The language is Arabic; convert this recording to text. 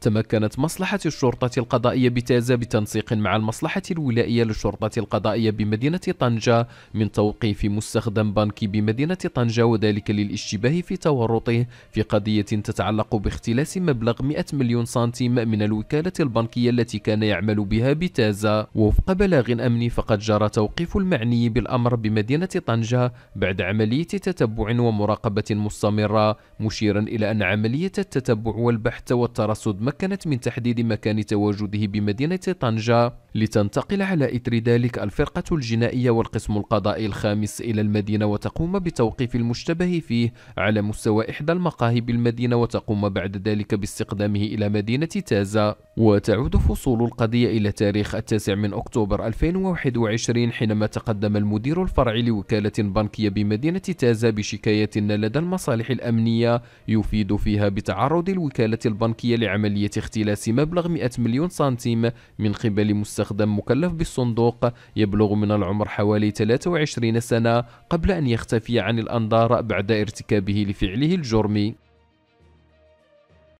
تمكنت مصلحة الشرطة القضائية بتازة بتنسيق مع المصلحة الولائية للشرطة القضائية بمدينة طنجة من توقيف مستخدم بنكي بمدينة طنجة وذلك للاشتباه في تورطه في قضية تتعلق باختلاس مبلغ 100 مليون سنتيم من الوكالة البنكية التي كان يعمل بها بتازة وفق بلاغ أمني فقد جرى توقيف المعني بالأمر بمدينة طنجة بعد عملية تتبع ومراقبة مستمرة مشيرا إلى أن عملية التتبع والبحث والترصد تمكنت من تحديد مكان تواجده بمدينة طنجة لتنتقل على إثر ذلك الفرقة الجنائية والقسم القضائي الخامس إلى المدينة وتقوم بتوقيف المشتبه فيه على مستوى إحدى المقاهي بالمدينة وتقوم بعد ذلك باستقدامه إلى مدينة تازا وتعود فصول القضية إلى تاريخ التاسع من أكتوبر 2021 حينما تقدم المدير الفرعي لوكالة بنكية بمدينة تازا بشكاية لدى المصالح الأمنية يفيد فيها بتعرض الوكالة البنكية لعملية اختلاس مبلغ 100 مليون سنتيم من قبل مستوى المستخدم مكلف بالصندوق يبلغ من العمر حوالي 23 سنة قبل أن يختفي عن الأنظار بعد ارتكابه لفعله الجرمي